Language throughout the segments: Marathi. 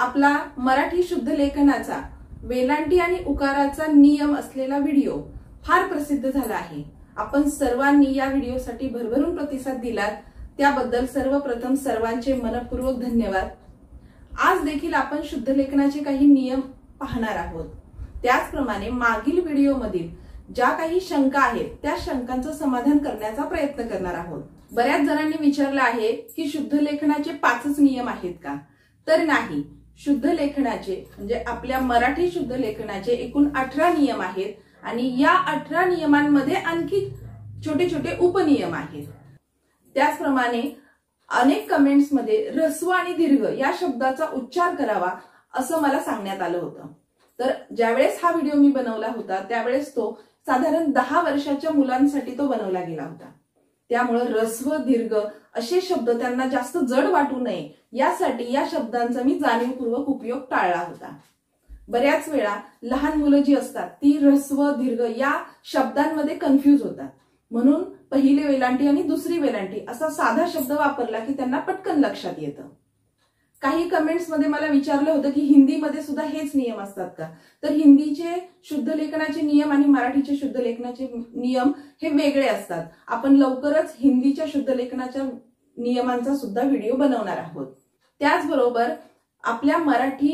आपला मराठी शुद्ध लेखनाचा वेलांटी आणि उकाराचा नियम असलेला व्हिडिओ फार प्रसिद्ध झाला आहे आपण सर्वांनी या व्हिडिओसाठी भरभरून प्रतिसाद दिलात त्याबद्दल सर्वप्रथम सर्वांचे मनपूर्वक धन्यवाद आज देखील आपण शुद्ध लेखनाचे काही नियम पाहणार आहोत त्याचप्रमाणे मागील व्हिडिओमधील ज्या काही शंका आहेत त्या शंकांचं समाधान करण्याचा प्रयत्न करणार आहोत बऱ्याच जणांनी विचारलं आहे की शुद्ध लेखनाचे पाचच नियम आहेत का तर नाही शुद्ध लेखनाचे म्हणजे आपल्या मराठी शुद्ध लेखनाचे एकूण अठरा नियम आहेत आणि या अठरा नियमांमध्ये आणखी छोटे छोटे उपनियम आहेत त्याचप्रमाणे अनेक कमेंट्स मध्ये रस्व आणि दीर्घ या शब्दाचा उच्चार करावा असं मला सांगण्यात आलं होतं तर ज्यावेळेस हा व्हिडिओ मी बनवला होता त्यावेळेस तो साधारण दहा वर्षाच्या मुलांसाठी तो बनवला गेला होता त्यामुळे रस्व दीर्घ असे शब्द त्यांना जास्त जड वाटू नये यासाठी या शब्दांचा मी जाणीवपूर्वक उपयोग टाळला होता बऱ्याच वेळा लहान मुलं जी असतात ती रस्व दीर्घ या शब्दांमध्ये कन्फ्यूज होतात म्हणून पहिली वेलांटी आणि दुसरी वेलांटी असा साधा शब्द वापरला की त्यांना पटकन लक्षात येतं काही कमेंट्स मध्ये मला विचारलं होतं की हिंदीमध्ये सुद्धा हेच नियम असतात का तर हिंदीचे शुद्ध लेखनाचे नियम आणि मराठीचे शुद्ध लेखनाचे नियम हे वेगळे असतात आपण लवकरच हिंदीच्या शुद्ध लेखनाच्या नियमांचा सुद्धा व्हिडिओ बनवणार आहोत त्याचबरोबर आपल्या मराठी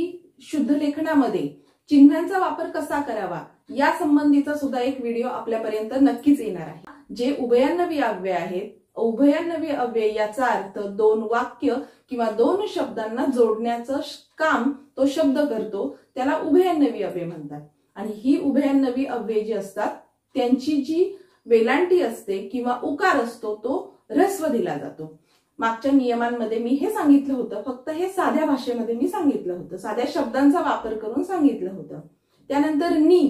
शुद्ध लेखनामध्ये चिन्हांचा वापर कसा करावा या संबंधीचा सुद्धा एक व्हिडिओ आपल्यापर्यंत नक्कीच येणार आहे जे उभयान्नवी आव्य आहेत उभयनवी अव्यय याचा अर्थ दोन वाक्य किंवा दोन शब्दांना जोडण्याचं काम तो शब्द करतो त्याला उभयनवी अव्यय म्हणतात आणि ही उभयनवी अव्यय जी असतात त्यांची जी वेलांटी असते किंवा उकार असतो तो ह्रस्व दिला जातो मागच्या नियमांमध्ये मी हे सांगितलं होतं फक्त हे साध्या भाषेमध्ये मी सांगितलं होतं साध्या शब्दांचा वापर करून सांगितलं होतं त्यानंतर नी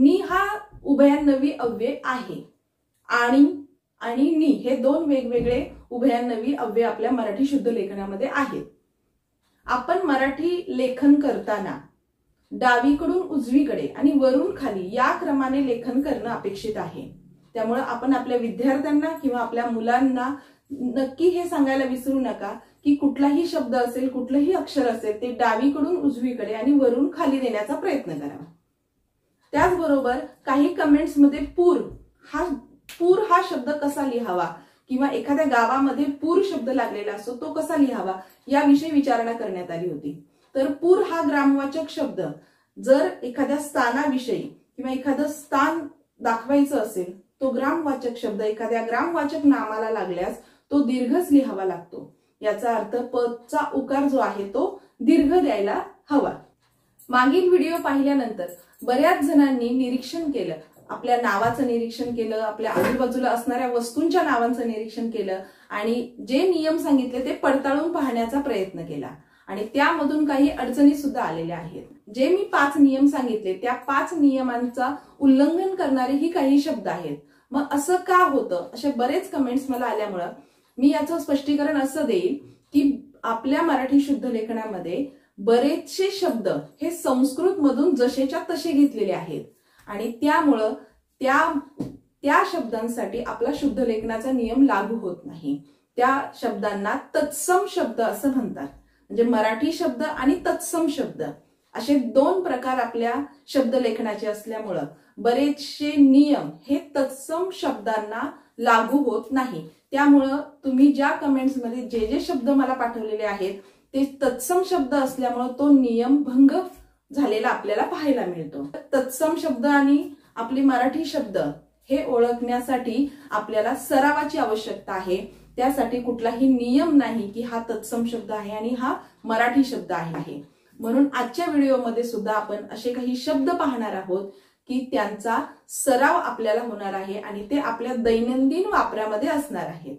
नी हा उभयनवी अव्यय आहे आणि आणि नी हे दोन वेगवेगळे उभयानवी अव्यय आपल्या मराठी शुद्ध लेखनामध्ये आहेत आपण मराठी लेखन करताना डावीकडून उजवीकडे आणि वरून खाली या क्रमाने लेखन करणं अपेक्षित आहे त्यामुळे आपण आपल्या विद्यार्थ्यांना किंवा आपल्या मुलांना नक्की हे सांगायला विसरू नका की कुठलाही शब्द असेल कुठलंही अक्षर असेल ते डावीकडून उजवीकडे आणि वरून खाली देण्याचा प्रयत्न करावा त्याचबरोबर काही कमेंट्समध्ये पूर हा पूर हा शब्द कसा लिहावा किंवा एखाद्या गावामध्ये पूर शब्द लागलेला असतो तो कसा लिहावा याविषयी विचारणा करण्यात आली होती तर पूर हा ग्रामवाचक शब्द जर एखाद्या स्थानाविषयी किंवा एखादं स्थान दाखवायचं असेल तो ग्रामवाचक शब्द एखाद्या ग्रामवाचक नामाला लागल्यास तो दीर्घच लिहावा लागतो याचा अर्थ पदचा उकार जो आहे तो दीर्घ द्यायला हवा मागील व्हिडिओ पाहिल्यानंतर बऱ्याच जणांनी निरीक्षण केलं आपल्या नावाचं निरीक्षण केलं आपल्या आजूबाजूला असणाऱ्या वस्तूंच्या नावांचं निरीक्षण केलं आणि जे नियम सांगितले ते पडताळून पाहण्याचा प्रयत्न केला आणि त्यामधून काही अडचणी सुद्धा आलेल्या आहेत जे मी पाच नियम सांगितले त्या पाच नियमांचा उल्लंघन करणारे ही काही शब्द आहेत मग असं का होतं असे बरेच कमेंट्स मला आल्यामुळं मी याचं स्पष्टीकरण असं देईल की आपल्या मराठी शुद्ध लेखनामध्ये बरेचसे शब्द हे संस्कृतमधून जसेच्या तसे घेतलेले आहेत आणि त्यामुळं त्या त्या शब्दांसाठी आपला शुद्ध लेखनाचा नियम लागू होत नाही त्या शब्दांना तत्सम शब्द असं म्हणतात म्हणजे मराठी शब्द आणि तत्सम शब्द असे दोन प्रकार आपल्या शब्द लेखनाचे असल्यामुळं बरेचसे नियम हे तत्सम शब्दांना लागू होत नाही त्यामुळं तुम्ही ज्या कमेंट्समध्ये जे जे शब्द मला पाठवलेले आहेत ते तत्सम शब्द असल्यामुळं तो नियम भंग झालेला आपल्याला पाहायला मिळतो तत्सम शब्द आणि आपले मराठी शब्द हे ओळखण्यासाठी आपल्याला सरावाची आवश्यकता आहे त्यासाठी कुठलाही नियम नाही की हा तत्सम शब्द आहे आणि हा मराठी शब्द आहे म्हणून आजच्या व्हिडिओमध्ये सुद्धा आपण असे काही शब्द पाहणार आहोत की त्यांचा सराव आपल्याला होणार आहे आणि ते आपल्या दैनंदिन वापरामध्ये असणार आहेत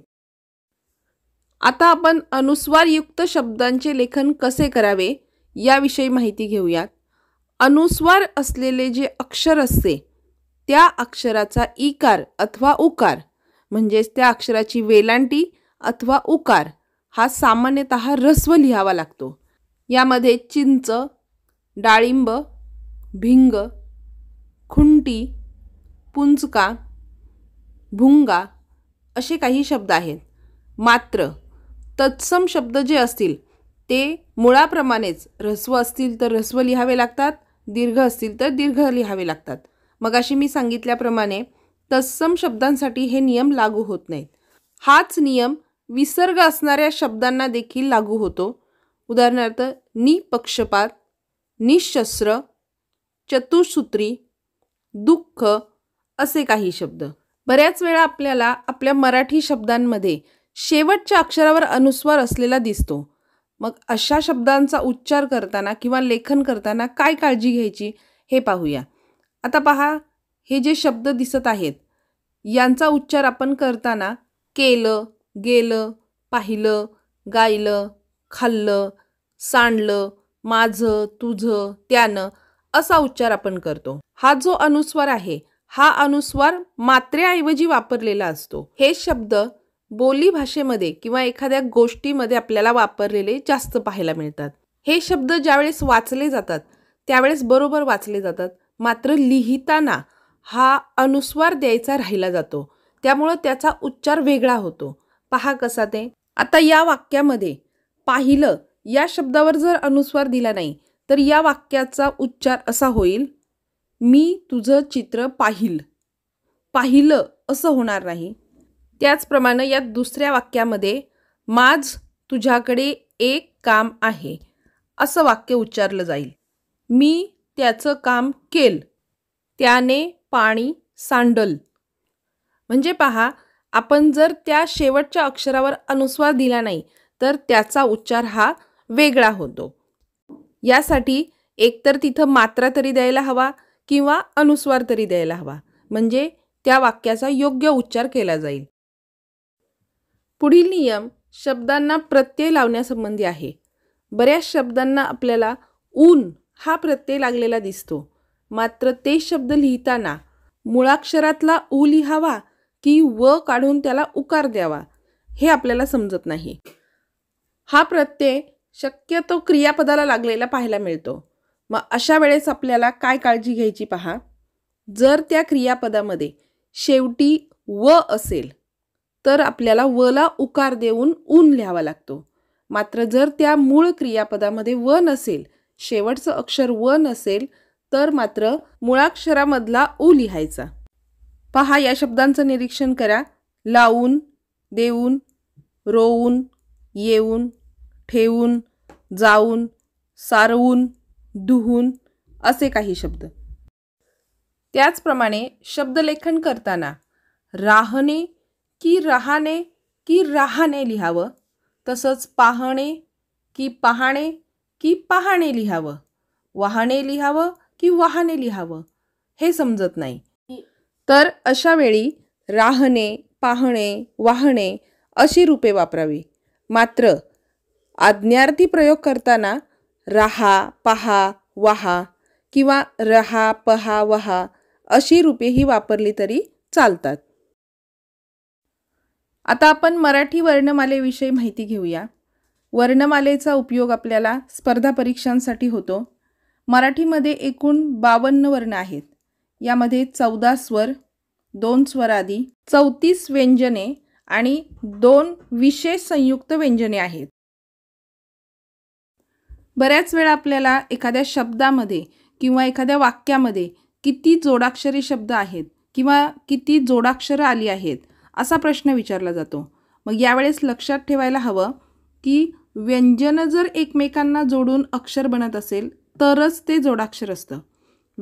आता आपण अनुस्वारयुक्त शब्दांचे लेखन कसे करावे याविषयी माहिती घेऊयात अनुस्वार असलेले जे अक्षर असते त्या अक्षराचा इकार अथवा उकार म्हणजेच त्या अक्षराची वेलांटी अथवा उकार हा सामान्यत रस्व लिहावा लागतो यामध्ये चिंच डाळिंब भिंग खुंटी पुंचका भुंगा असे काही शब्द आहेत मात्र तत्सम शब्द जे असतील ते मुळाप्रमाणेच ऱ्हस्व असतील तर ऱ्हस्व लिहावे लागतात दीर्घ असतील तर दीर्घ लिहावे लागतात मगाशी मी सांगितल्याप्रमाणे तत्सम शब्दांसाठी हे नियम लागू होत नाहीत हाच नियम विसर्ग असणाऱ्या शब्दांना देखील लागू होतो उदाहरणार्थ निपक्षपात निशस्त्र चतुसूत्री दुःख असे काही शब्द बऱ्याच वेळा आपल्याला आपल्या मराठी शब्दांमध्ये शेवटच्या अक्षरावर अनुस्वार असलेला दिसतो मग अशा शब्दांचा उच्चार करताना किंवा लेखन करताना काय काळजी घ्यायची हे पाहूया आता पहा हे जे शब्द दिसत आहेत यांचा उच्चार आपण करताना केलं गेलं पाहिलं गायलं खाल्लं सांडलं माझं तुझं त्यानं असा उच्चार आपण करतो हा जो अनुस्वार आहे हा अनुस्वार मात्रेऐवजी वापरलेला असतो हे शब्द बोली भाषेमध्ये किंवा एखाद्या गोष्टीमध्ये आपल्याला वापरलेले जास्त पाहायला मिळतात हे शब्द ज्यावेळेस वाचले जातात त्यावेळेस बरोबर वाचले जातात मात्र लिहिताना हा अनुस्वार द्यायचा राहिला जातो त्यामुळं त्याचा उच्चार वेगळा होतो पहा कसा ते आता या वाक्यामध्ये पाहिलं या शब्दावर जर अनुस्वार दिला नाही तर या वाक्याचा उच्चार असा होईल मी तुझं चित्र पाहिल पाहिलं असं होणार नाही त्याचप्रमाणे या दुसऱ्या वाक्यामध्ये माझ तुझ्याकडे एक काम आहे असं वाक्य उच्चारलं जाईल मी त्याचं काम केल त्याने पाणी सांडल म्हणजे पहा आपण जर त्या शेवटच्या अक्षरावर अनुस्वार दिला नाही तर त्याचा उच्चार हा वेगळा होतो यासाठी एकतर तिथं मात्रा तरी द्यायला हवा किंवा अनुस्वार तरी द्यायला हवा म्हणजे त्या वाक्याचा योग्य उच्चार केला जाईल पुढील नियम शब्दांना प्रत्यय लावण्यासंबंधी आहे बऱ्याच शब्दांना आपल्याला ऊन हा प्रत्यय लागलेला दिसतो मात्र ते शब्द लिहिताना मुळाक्षरातला ऊ लिहावा की व काढून त्याला उकार द्यावा हे आपल्याला समजत नाही हा प्रत्यय शक्यतो क्रियापदाला लागलेला पाहायला मिळतो मग अशा वेळेस आपल्याला काय काळजी घ्यायची पहा जर त्या क्रियापदामध्ये शेवटी व असेल तर आपल्याला वला उकार देऊन ऊन लिहावा लागतो मात्र जर त्या मूळ क्रियापदामध्ये व नसेल शेवटचं अक्षर व नसेल तर मात्र मुळाक्षरामधला ऊ लिहायचा पहा या शब्दांचं निरीक्षण करा लावून देऊन रोवून येऊन ठेवून जाऊन सारवून दुहून असे काही शब्द त्याचप्रमाणे शब्दलेखन करताना राहणे की रहाणे की राहाने लिहावं तसंच पाहणे की पाहणे की पाहणे लिहावं वाहणे लिहावं की वाहने लिहावं हे समजत नाही तर अशा वेळी राहणे पाहणे वाहणे अशी रूपे वापरावी मात्र आज्ञार्थी प्रयोग करताना राहा पहा वहा किंवा रहा पहा वहा अशी रूपे वापरली तरी चालतात आता आपण मराठी वर्णमालेविषयी माहिती घेऊया वर्णमालेचा उपयोग आपल्याला स्पर्धा परीक्षांसाठी होतो मराठीमध्ये एकूण बावन्न वर्ण आहेत यामध्ये चौदा स्वर दोन स्वरादी चौतीस व्यंजने आणि दोन विशेष संयुक्त व्यंजने आहेत बऱ्याच वेळा आपल्याला एखाद्या शब्दामध्ये किंवा एखाद्या वाक्यामध्ये किती जोडाक्षरी शब्द आहेत किंवा किती जोडाक्षरं आली आहेत असा प्रश्न विचारला जातो मग यावेळेस लक्षात ठेवायला हवं की व्यंजनं जर एकमेकांना जोडून अक्षर बनत असेल तरच ते जोडाक्षर असतं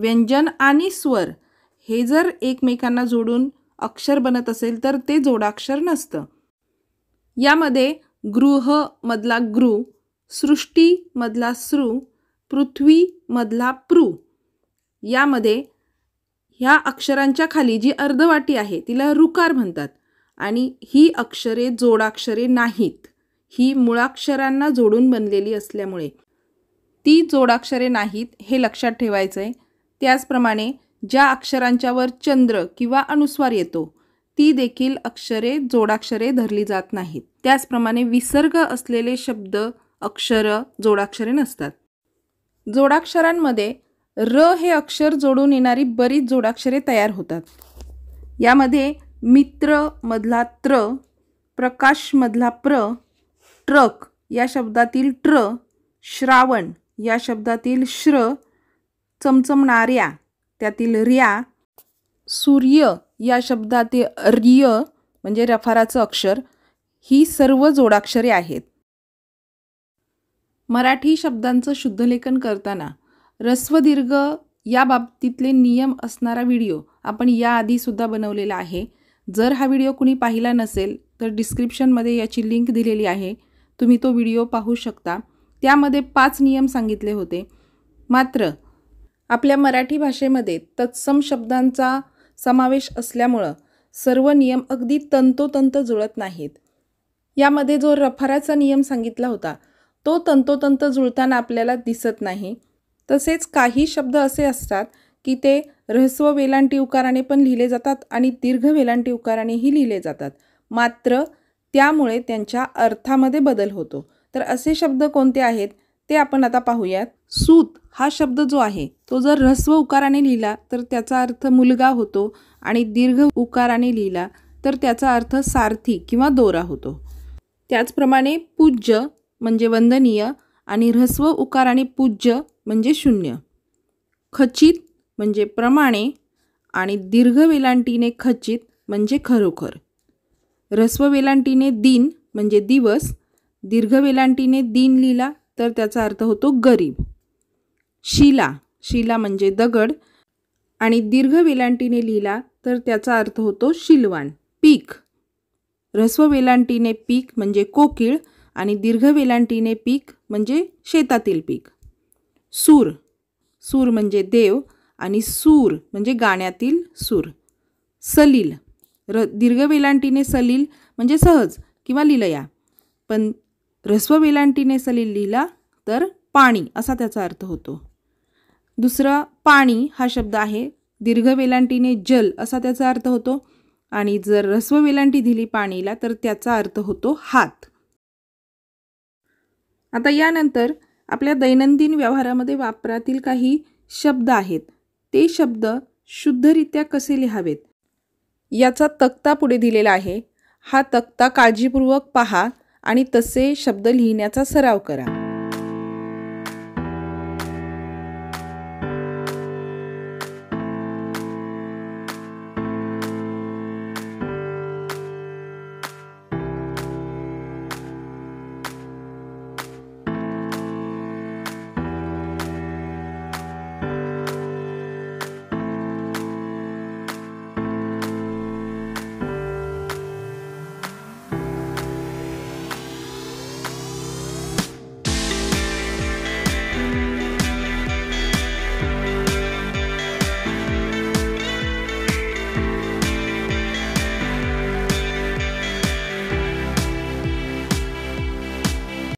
व्यंजन आणि स्वर हे जर एकमेकांना जोडून अक्षर बनत असेल तर ते जोडाक्षर नसतं यामध्ये गृहमधला गृ सृष्टीमधला सृ पृथ्वीमधला पृ यामध्ये ह्या अक्षरांच्या खाली जी अर्धवाटी आहे तिला रुकार म्हणतात आणि ही अक्षरे जोडाक्षरे नाहीत ही मुळाक्षरांना जोडून बनलेली असल्यामुळे ती जोडाक्षरे नाहीत हे लक्षात ठेवायचं आहे त्याचप्रमाणे ज्या अक्षरांच्यावर चंद्र किंवा अनुस्वार येतो ती देखील अक्षरे जोडाक्षरे धरली जात नाहीत त्याचप्रमाणे विसर्ग असलेले शब्द अक्षरं जोडाक्षरे नसतात जोडाक्षरांमध्ये र हे अक्षर जोडून येणारी बरीच जोडाक्षरे तयार होतात यामध्ये मित्र मधला त्र मधला प्र ट्रक या शब्दातील ट्र श्रावण या शब्दातील श्र चमचमणाऱ्या त्यातील र्या सूर्य या शब्दातील रिय म्हणजे रफाराचं अक्षर ही सर्व जोडाक्षरे आहेत मराठी शब्दांचं शुद्धलेखन करताना रस्वदीर्घ या बाबतीतले नियम असणारा व्हिडिओ आपण याआधीसुद्धा बनवलेला आहे जर हा व्हिडिओ कुणी पाहिला नसेल तर डिस्क्रिप्शनमध्ये याची लिंक दिलेली आहे तुम्ही तो व्हिडिओ पाहू शकता त्यामध्ये पाच नियम सांगितले होते मात्र आपल्या मराठी भाषेमध्ये तत्सम शब्दांचा समावेश असल्यामुळं सर्व नियम अगदी तंतोतंत जुळत नाहीत यामध्ये जो रफाराचा नियम सांगितला होता तो तंतोतंत जुळताना आपल्याला दिसत नाही तसेच काही शब्द असे असतात की ते रहस्व वेलांटी उकाराने पण लिहिले जातात आणि दीर्घ वेलांटी उकारानेही लिहिले जातात मात्र त्यामुळे त्यांच्या अर्थामध्ये बदल होतो तर असे शब्द कोणते आहेत ते आपण आता पाहूयात सूत हा शब्द जो आहे तो जर ऱ्हस्व उकाराने लिहिला तर त्याचा अर्थ मुलगा होतो आणि दीर्घ उकाराने लिहिला तर त्याचा अर्थ सारथी किंवा दोरा होतो त्याचप्रमाणे पूज्य म्हणजे वंदनीय आणि ऱ्हस्व उकाराने पूज्य म्हणजे शून्य खचित म्हणजे प्रमाणे आणि दीर्घ वेलांटीने खचित म्हणजे खरोखर रस्व वेलांटीने दिन म्हणजे दिवस दीर्घ वेलांटीने दिन लिहिला तर त्याचा अर्थ होतो गरीब शिला शिला म्हणजे दगड आणि दीर्घ वेलांटीने लिहिला तर त्याचा अर्थ होतो शिलवान पीक रस्व वेलांटीने पीक म्हणजे कोकिळ आणि दीर्घ वेलांटीने पीक म्हणजे शेतातील पीक सूर सूर म्हणजे देव आणि सूर म्हणजे गाण्यातील सूर सलील र दीर्घ वेलांटीने सलील म्हणजे सहज किंवा लिलया पण रस्व वेलांटीने सलील लिहिला तर पाणी असा त्याचा अर्थ होतो दुसरा पाणी हा शब्द आहे दीर्घ वेलांटीने जल असा त्याचा अर्थ होतो आणि जर रस्व वेलांटी दिली पाणीला तर त्याचा अर्थ होतो हात आता यानंतर आपल्या दैनंदिन व्यवहारामध्ये वापरातील काही शब्द आहेत ते शब्द शुद्धरित्या कसे लिहावेत याचा तक्ता पुढे दिलेला आहे हा तक्ता काळजीपूर्वक पहा आणि तसे शब्द लिहिण्याचा सराव करा